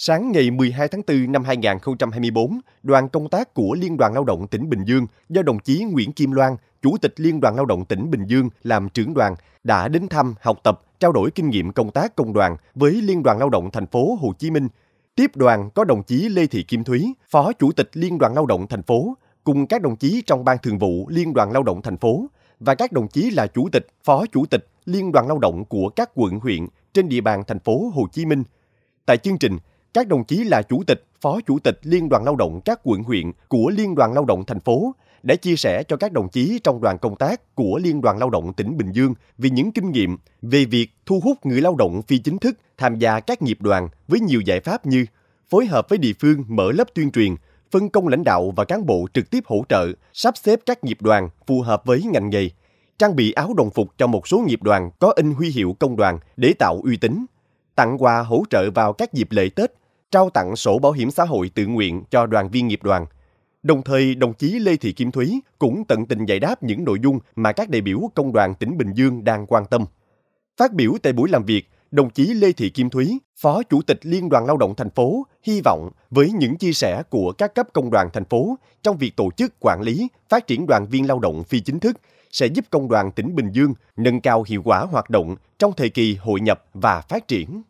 Sáng ngày 12 tháng 4 năm 2024, đoàn công tác của Liên đoàn Lao động tỉnh Bình Dương do đồng chí Nguyễn Kim Loan, Chủ tịch Liên đoàn Lao động tỉnh Bình Dương làm trưởng đoàn, đã đến thăm, học tập, trao đổi kinh nghiệm công tác công đoàn với Liên đoàn Lao động thành phố Hồ Chí Minh. Tiếp đoàn có đồng chí Lê Thị Kim Thúy, Phó Chủ tịch Liên đoàn Lao động thành phố, cùng các đồng chí trong Ban Thường vụ Liên đoàn Lao động thành phố và các đồng chí là Chủ tịch, Phó Chủ tịch Liên đoàn Lao động của các quận huyện trên địa bàn thành phố Hồ Chí Minh. Tại chương trình, các đồng chí là chủ tịch, phó chủ tịch Liên đoàn Lao động các quận huyện của Liên đoàn Lao động thành phố để chia sẻ cho các đồng chí trong đoàn công tác của Liên đoàn Lao động tỉnh Bình Dương về những kinh nghiệm về việc thu hút người lao động phi chính thức tham gia các nghiệp đoàn với nhiều giải pháp như phối hợp với địa phương mở lớp tuyên truyền, phân công lãnh đạo và cán bộ trực tiếp hỗ trợ, sắp xếp các nghiệp đoàn phù hợp với ngành nghề, trang bị áo đồng phục cho một số nghiệp đoàn có in huy hiệu công đoàn để tạo uy tín, tặng quà hỗ trợ vào các dịp lễ Tết, trao tặng sổ bảo hiểm xã hội tự nguyện cho đoàn viên nghiệp đoàn. Đồng thời, đồng chí Lê Thị Kim Thúy cũng tận tình giải đáp những nội dung mà các đại biểu công đoàn tỉnh Bình Dương đang quan tâm. Phát biểu tại buổi làm việc, đồng chí Lê Thị Kim Thúy, Phó Chủ tịch Liên đoàn Lao động thành phố, hy vọng với những chia sẻ của các cấp công đoàn thành phố trong việc tổ chức quản lý, phát triển đoàn viên lao động phi chính thức sẽ giúp công đoàn tỉnh Bình Dương nâng cao hiệu quả hoạt động trong thời kỳ hội nhập và phát triển.